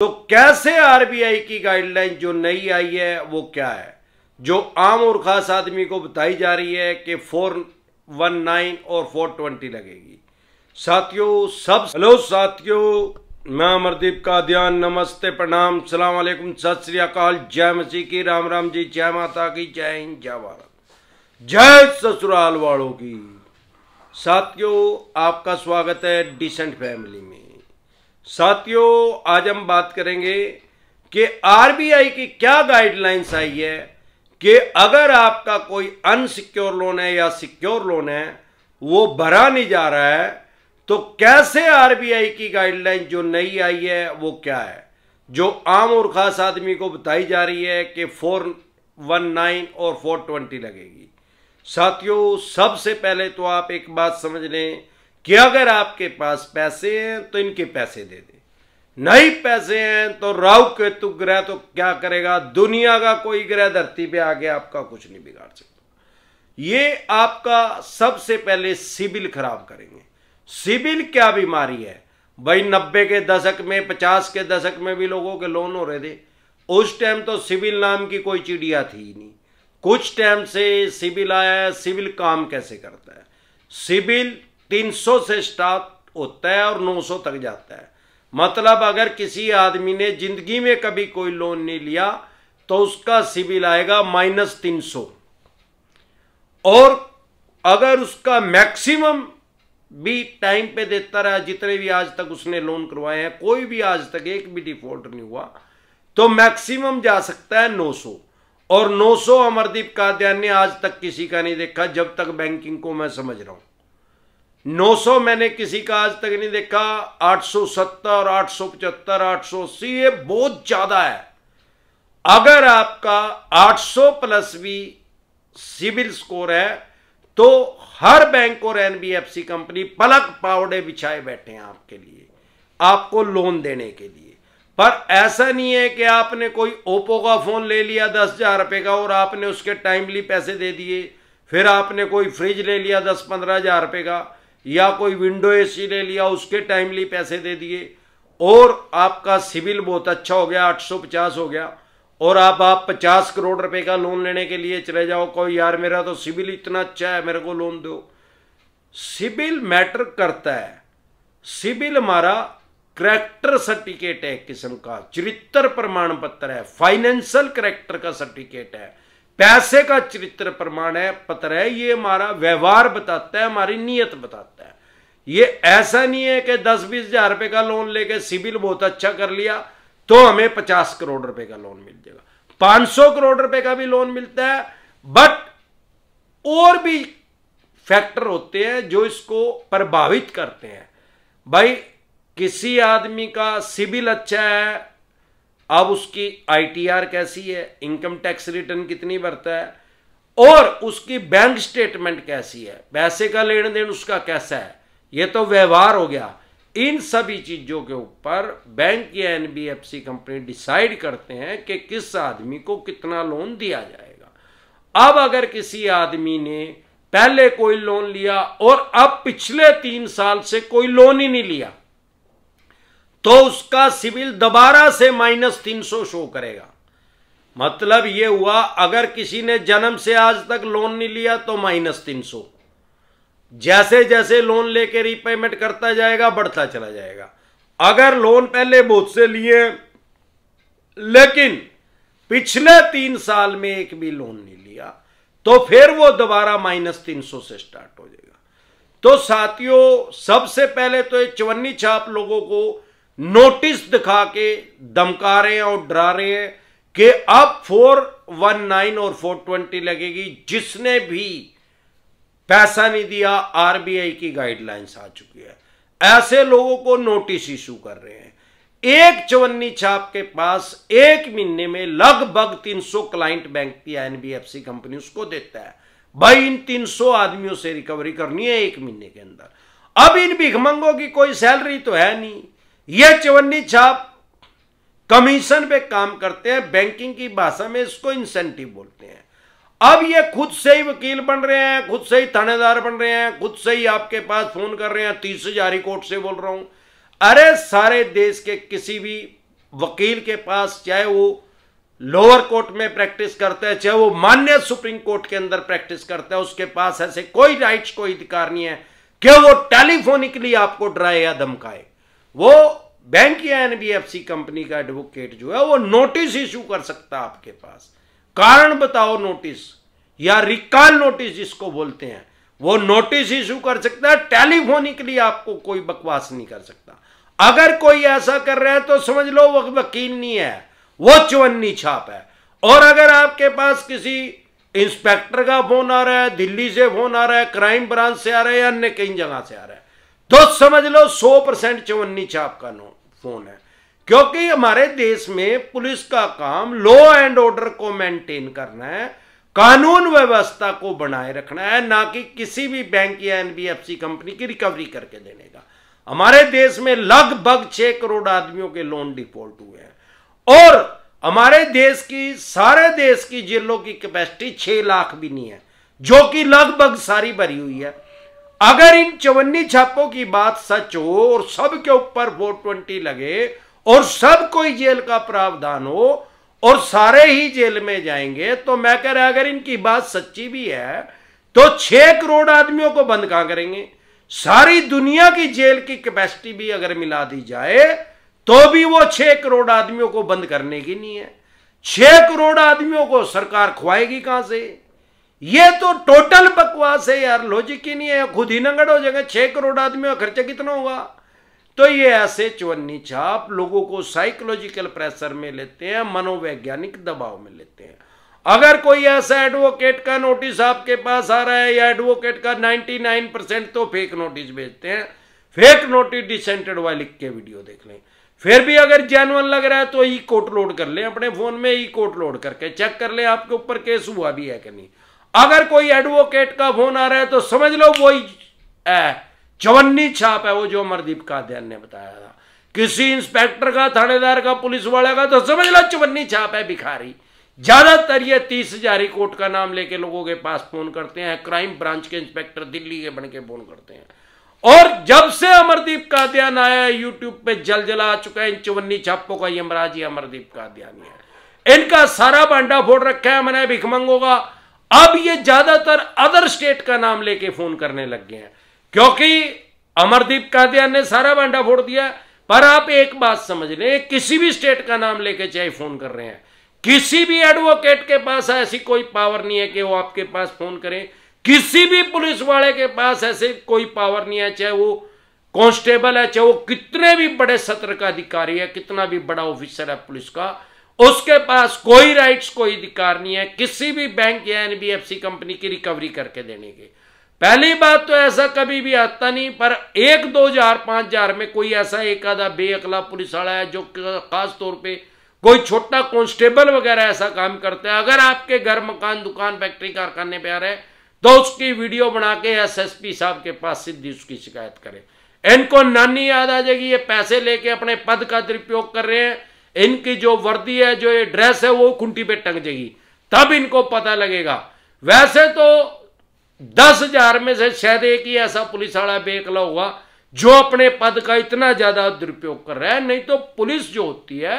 तो कैसे आरबीआई की गाइडलाइन जो नई आई है वो क्या है जो आम और खास आदमी को बताई जा रही है कि फोर वन नाइन और फोर ट्वेंटी लगेगी साथियों सब हेलो साथियों मैं अमरदीप का ध्यान नमस्ते प्रणाम सलाम वालेकुम सत श्री अकाल जय मसीह की राम राम जी जय माता की जय हिंद जय भारत जय ससुराल वालों की साथियों आपका स्वागत है डिसेंट फैमिली में साथियों आज हम बात करेंगे कि आरबीआई की क्या गाइडलाइंस आई है कि अगर आपका कोई अनसिक्योर लोन है या सिक्योर लोन है वो भरा नहीं जा रहा है तो कैसे आरबीआई की गाइडलाइन जो नई आई है वो क्या है जो आम और खास आदमी को बताई जा रही है कि फोर वन नाइन और फोर ट्वेंटी लगेगी साथियों सबसे पहले तो आप एक बात समझ लें कि अगर आपके पास पैसे हैं तो इनके पैसे दे दें नहीं पैसे हैं तो राहु केतु ग्रह तो क्या करेगा दुनिया का कोई ग्रह धरती पे आके आपका कुछ नहीं बिगाड़ सकता ये आपका सबसे पहले सिबिल खराब करेंगे सिबिल क्या बीमारी है भाई नब्बे के दशक में पचास के दशक में भी लोगों के लोन हो रहे थे उस टाइम तो सिविल नाम की कोई चिड़िया थी ही नहीं कुछ टाइम से सिविल आया है सिविल काम कैसे करता है सिविल 300 से स्टार्ट होता है और 900 तक जाता है मतलब अगर किसी आदमी ने जिंदगी में कभी कोई लोन नहीं लिया तो उसका सिविल आएगा माइनस तीन सौ और अगर उसका मैक्सिमम भी टाइम पे देता रहा जितने भी आज तक उसने लोन करवाए हैं कोई भी आज तक एक भी डिफॉल्ट नहीं हुआ तो मैक्सिमम जा सकता है 900 और 900 अमरदीप कादयान ने आज तक किसी का नहीं देखा जब तक बैंकिंग को मैं समझ रहा हूं 900 मैंने किसी का आज तक नहीं देखा 870 875 880 ये बहुत ज्यादा है अगर आपका 800 प्लस भी सिविल स्कोर है तो हर बैंक और एनबीएफसी कंपनी पलक पावड़े बिछाए बैठे हैं आपके लिए आपको लोन देने के लिए पर ऐसा नहीं है कि आपने कोई ओप्पो का फ़ोन ले लिया दस हज़ार रुपये का और आपने उसके टाइमली पैसे दे दिए फिर आपने कोई फ्रिज ले लिया दस पंद्रह हज़ार रुपये का या कोई विंडो एसी ले लिया उसके टाइमली पैसे दे दिए और आपका सिविल बहुत अच्छा हो गया 850 हो गया और आप आप 50 करोड़ रुपए का लोन लेने के लिए चले जाओ कोई यार मेरा तो सिविल इतना अच्छा है मेरे को लोन दो सिविल मैटर करता है सिविल हमारा करेक्टर सर्टिफिकेट है एक किस्म का चरित्र प्रमाण पत्र है फाइनेंशियल करेक्टर का सर्टिफिकेट है पैसे का चरित्र प्रमाण है पत्र है ये हमारा व्यवहार बताता है हमारी नीयत बताता है ये ऐसा नहीं है कि दस बीस हजार रुपए का लोन लेके सिविल बहुत अच्छा कर लिया तो हमें पचास करोड़ रुपए का लोन मिल जाएगा पांच सौ करोड़ रुपए का भी लोन मिलता है बट और भी फैक्टर होते हैं जो इसको प्रभावित करते हैं भाई किसी आदमी का सिविल अच्छा है अब उसकी आईटीआर कैसी है इनकम टैक्स रिटर्न कितनी भरता है और उसकी बैंक स्टेटमेंट कैसी है पैसे का लेन देन उसका कैसा है ये तो व्यवहार हो गया इन सभी चीजों के ऊपर बैंक या एनबीएफसी कंपनी डिसाइड करते हैं कि किस आदमी को कितना लोन दिया जाएगा अब अगर किसी आदमी ने पहले कोई लोन लिया और अब पिछले तीन साल से कोई लोन ही नहीं लिया तो उसका सिविल दोबारा से माइनस तीन सौ शो करेगा मतलब ये हुआ अगर किसी ने जन्म से आज तक लोन नहीं लिया तो माइनस तीन सौ जैसे जैसे लोन लेके रिपेमेंट करता जाएगा बढ़ता चला जाएगा अगर लोन पहले बहुत से लिए लेकिन पिछले तीन साल में एक भी लोन नहीं लिया तो फिर वो दोबारा माइनस तीन सौ से स्टार्ट हो जाएगा तो साथियों सबसे पहले तो ये चवन्नी छाप लोगों को नोटिस दिखा के धमका रहे हैं और डरा रहे हैं कि अब 419 और 420 लगेगी जिसने भी पैसा नहीं दिया आरबीआई की गाइडलाइंस आ चुकी है ऐसे लोगों को नोटिस इशू कर रहे हैं एक चवन्नी छाप के पास एक महीने में लगभग 300 क्लाइंट बैंक की एनबीएफसी कंपनी उसको देता है भाई इन 300 आदमियों से रिकवरी करनी है एक महीने के अंदर अब इन भिखमंगों की कोई सैलरी तो है नहीं यह चवन्नी छाप कमीशन पे काम करते हैं बैंकिंग की भाषा में इसको इंसेंटिव बोलते हैं अब ये खुद से ही वकील बन रहे हैं खुद से ही थानेदार बन रहे हैं खुद से ही आपके पास फोन कर रहे हैं तीस हजारी कोर्ट से बोल रहा हूं अरे सारे देश के किसी भी वकील के पास चाहे वो लोअर कोर्ट में प्रैक्टिस करता है चाहे वो मान्य सुप्रीम कोर्ट के अंदर प्रैक्टिस करता है उसके पास ऐसे कोई राइट्स कोई अधिकार नहीं है क्या वो टेलीफोनिकली आपको डराए या धमकाए वो बैंक या एनबीएफसी कंपनी का एडवोकेट जो है वो नोटिस इशू कर सकता आपके पास कारण बताओ नोटिस या रिकॉल नोटिस जिसको बोलते हैं वो नोटिस इशू कर सकता है टेलीफोनिकली आपको कोई बकवास नहीं कर सकता अगर कोई ऐसा कर रहा है तो समझ लो वो वकील नहीं है वो चवन्नी छाप है और अगर आपके पास किसी इंस्पेक्टर का फोन आ रहा है दिल्ली से फोन आ रहा है क्राइम ब्रांच से आ रहा है या अन्य कई जगह से आ रहा है तो समझ लो सौ परसेंट चवन्नी छाप का फोन है क्योंकि हमारे देश में पुलिस का काम लॉ एंड ऑर्डर को मेंटेन करना है कानून व्यवस्था को बनाए रखना है ना कि किसी भी बैंक या एनबीएफसी कंपनी की रिकवरी करके देने का हमारे देश में लगभग छह करोड़ आदमियों के लोन डिफॉल्ट हुए हैं और हमारे देश की सारे देश की जेलों की कैपेसिटी छह लाख भी नहीं है जो कि लगभग सारी भरी हुई है अगर इन चवन्नी छापों की बात सच हो और सबके ऊपर वो ट्वेंटी लगे और सब कोई जेल का प्रावधान हो और सारे ही जेल में जाएंगे तो मैं कह रहा अगर इनकी बात सच्ची भी है तो छह करोड़ आदमियों को बंद कहां करेंगे सारी दुनिया की जेल की कैपेसिटी भी अगर मिला दी जाए तो भी वो छह करोड़ आदमियों को बंद करने की नहीं है छह करोड़ आदमियों को सरकार खुआएगी कहां से ये तो टोटल बकवास है यार लॉजिक ही नहीं है खुद ही नंगड़ हो जाएगा छह करोड़ आदमी का खर्चा कितना होगा तो ये ऐसे चवन्नी छाप लोगों को साइकोलॉजिकल प्रेशर में लेते हैं मनोवैज्ञानिक दबाव में लेते हैं अगर कोई ऐसा एडवोकेट का नोटिस आपके पास आ रहा है या एडवोकेट का 99 परसेंट तो फेक नोटिस भेजते हैं फेक नोटिस डिसेंटेड वाले लिख के वीडियो देख लें फिर भी अगर जैनुअन लग रहा है तो ई कोर्ट लोड कर लें अपने फोन में ई कोर्ट लोड करके चेक कर लें आपके ऊपर केस हुआ भी है कि नहीं अगर कोई एडवोकेट का फोन आ रहा है तो समझ लो वो चवन्नी छाप है वो जो अमरदीप का अध्ययन ने बताया था किसी इंस्पेक्टर का थानेदार का पुलिस वाले का तो समझ लो चवन्नी छाप है भिखारी ज्यादातर ये तीस हजारी कोर्ट का नाम लेके लोगों के पास फोन करते हैं क्राइम ब्रांच के इंस्पेक्टर दिल्ली के बन के फोन करते हैं और जब से अमरदीप का अध्ययन आया यूट्यूब पे जल जला चुका है इन चवन्नी छापों का यमराज ही अमरदीप का अध्ययन है इनका सारा भांडा फोड़ रखा है मैंने भिखमंगों का अब ये ज्यादातर अदर स्टेट का नाम लेके फोन करने लग गए हैं क्योंकि अमरदीप कादियान ने सारा बांडा फोड़ दिया पर आप एक बात समझ लें किसी भी स्टेट का नाम लेके चाहे फोन कर रहे हैं किसी भी एडवोकेट के पास ऐसी कोई पावर नहीं है कि वो आपके पास फोन करें किसी भी पुलिस वाले के पास ऐसे कोई पावर नहीं है चाहे वो कांस्टेबल है चाहे वो कितने भी बड़े सत्र का अधिकारी है कितना भी बड़ा ऑफिसर है पुलिस का उसके पास कोई राइट्स कोई अधिकार नहीं है किसी भी बैंक या एनबीएफसी कंपनी की रिकवरी करके देने की पहली बात तो ऐसा कभी भी आता नहीं पर एक दो हजार पांच हजार में कोई ऐसा एक आधा बेअकला पुलिस वाला है जो खास तौर पे कोई छोटा कॉन्स्टेबल वगैरह ऐसा काम करता है अगर आपके घर मकान दुकान फैक्ट्री कारखाने पे आ रहे तो उसकी वीडियो बना के एसएसपी साहब के पास सीधी उसकी शिकायत करें इनको नानी याद आ जाएगी ये पैसे लेके अपने पद का दुरुपयोग कर रहे हैं इनकी जो वर्दी है जो ये ड्रेस है वो कुंटी पे टंग जाएगी तब इनको पता लगेगा वैसे तो दस हजार में से शायद एक ही ऐसा पुलिस वाला बेकला हुआ जो अपने पद का इतना ज्यादा दुरुपयोग कर रहा है नहीं तो पुलिस जो होती है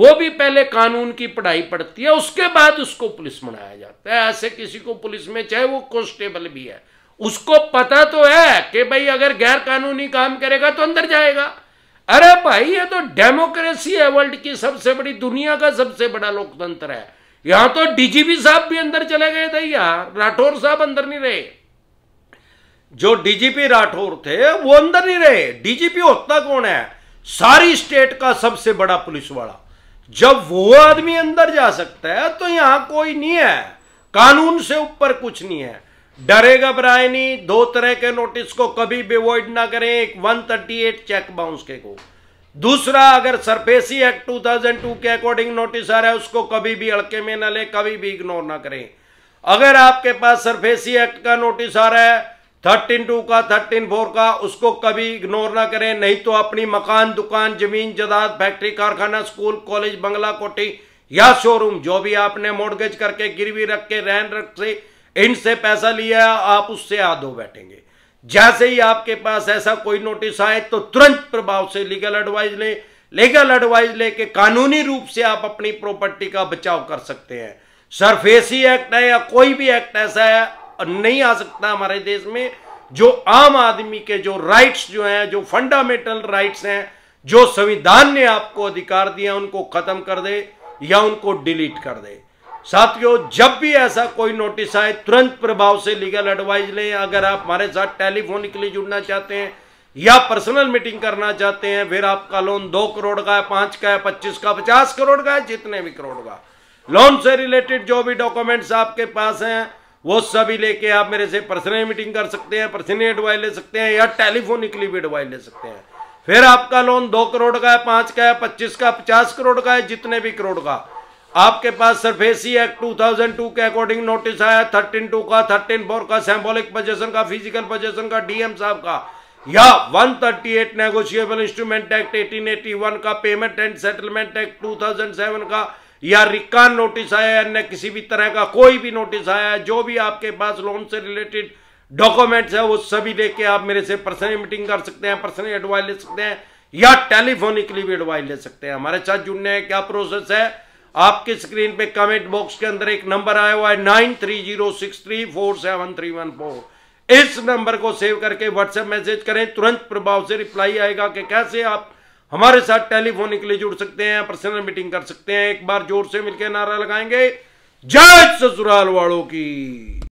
वो भी पहले कानून की पढ़ाई पड़ती है उसके बाद उसको पुलिस बनाया जाता है ऐसे किसी को पुलिस में चाहे वो कॉन्स्टेबल भी है उसको पता तो है कि भाई अगर गैर कानूनी काम करेगा तो अंदर जाएगा अरे भाई ये तो डेमोक्रेसी है वर्ल्ड की सबसे बड़ी दुनिया का सबसे बड़ा लोकतंत्र है यहां तो डीजीपी साहब भी अंदर चले गए थे यार राठौर साहब अंदर नहीं रहे जो डीजीपी राठौर थे वो अंदर नहीं रहे डीजीपी होता कौन है सारी स्टेट का सबसे बड़ा पुलिस वाला जब वो आदमी अंदर जा सकता है तो यहां कोई नहीं है कानून से ऊपर कुछ नहीं है डरे घबराए नहीं दो तरह के नोटिस को कभी भी अवॉइड ना करें एक 138 चेक बाउंस के को दूसरा अगर सरफेसी एक्ट 2002 के अकॉर्डिंग नोटिस आ रहा है उसको कभी भी अड़के में ना लें कभी भी इग्नोर ना करें अगर आपके पास सरफेसी एक्ट का नोटिस आ रहा है थर्टीन टू का थर्टीन फोर का उसको कभी इग्नोर ना करें नहीं तो अपनी मकान दुकान जमीन जदाद फैक्ट्री कारखाना स्कूल कॉलेज बंगला कोठी या शोरूम जो भी आपने मोडगेज करके गिरवी रख के रहन रख से इनसे पैसा लिया आप उससे याद हो बैठेंगे जैसे ही आपके पास ऐसा कोई नोटिस आए तो तुरंत प्रभाव से लीगल एडवाइज लें लीगल एडवाइज लेके कानूनी रूप से आप अपनी प्रॉपर्टी का बचाव कर सकते हैं सरफेसी एक्ट है या कोई भी एक्ट ऐसा है नहीं आ सकता हमारे देश में जो आम आदमी के जो राइट्स जो हैं जो फंडामेंटल राइट्स हैं जो संविधान ने आपको अधिकार दिया उनको खत्म कर दे या उनको डिलीट कर दे साथियों जब भी ऐसा कोई नोटिस आए तुरंत प्रभाव से लीगल एडवाइस लें अगर आप हमारे साथ टेलीफोनिकली जुड़ना चाहते हैं या पर्सनल मीटिंग करना चाहते हैं फिर आपका लोन दो करोड़ का है पांच का है पच्चीस का पचास करोड़ का है जितने भी करोड़ का लोन से रिलेटेड जो भी डॉक्यूमेंट्स आपके पास हैं वो सभी लेके आप मेरे से पर्सनल मीटिंग कर सकते हैं पर्सनली एडवाइस ले सकते हैं या टेलीफोनिकली भी एडवाइस ले सकते हैं फिर आपका लोन दो करोड़ का है पांच का है पच्चीस का पचास करोड़ का है जितने भी करोड़ का आपके पास सरफेसी एक्ट 2002 के अकॉर्डिंग नोटिस आया थर्टीन टू का थर्टीन फोर का सैम्बोलिक पोजेशन का फिजिकल पोजेशन का डीएम साहब का या 138 नेगोशियबल इंस्ट्रूमेंट एक्ट 1881 का पेमेंट एंड सेटलमेंट एक्ट 2007 का या रिकॉर्ड नोटिस आया अन्य किसी भी तरह का कोई भी नोटिस आया जो भी आपके पास लोन से रिलेटेड डॉक्यूमेंट्स है वो सभी लेके आप मेरे से पर्सनली मीटिंग कर सकते हैं पर्सनली एडवाइस ले सकते हैं या टेलीफोनिकली भी एडवाइस ले सकते हैं हमारे साथ जुड़ने का क्या प्रोसेस है आपके स्क्रीन पे कमेंट बॉक्स के अंदर एक नंबर आया हुआ है nine three zero six three four seven three one four इस नंबर को सेव करके व्हाट्सएप मैसेज करें तुरंत प्रभाव से रिप्लाई आएगा कि कैसे आप हमारे साथ टेलीफोनिकली जुड़ सकते हैं पर्सनल मीटिंग कर सकते हैं एक बार जोर से मिलकर नारा लगाएंगे जय ससुराल वालों की